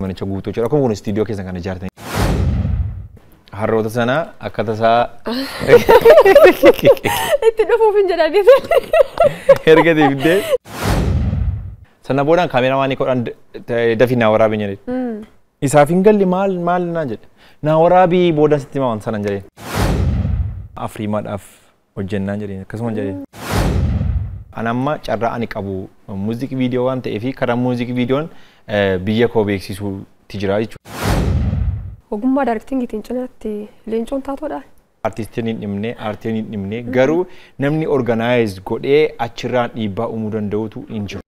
mana isa guutuu jira akkuma kun istiidiyoo keessan kan ijaartan. Harroota sana akkata isaa. Itti dhufuuf hin jedhan Erga deebidee. Sana boodaan kaameeraamaanii kodhaan dafii naa waraabee jedhe. Isaaf hin galli maal maal naa jedhe. Naa waraabii boodaan sitti himaa waan sanan af Afriimaadhaaf hojjennaan jedheen akkasuma jedheen. anamma amma carraa ani qabu muuziq viidiyoo waan ta'eef karaa muuziq viidiyoon biyya koo beeksisuutti jira jechuudha. Ogummaa gitiin cinaatti leencoon taatoodha. Artiistiin hin dhimne, artiin hin dhimne garuu namni organaayiz godhee achirraan dhiibbaa uumuu danda'utu hin jiru.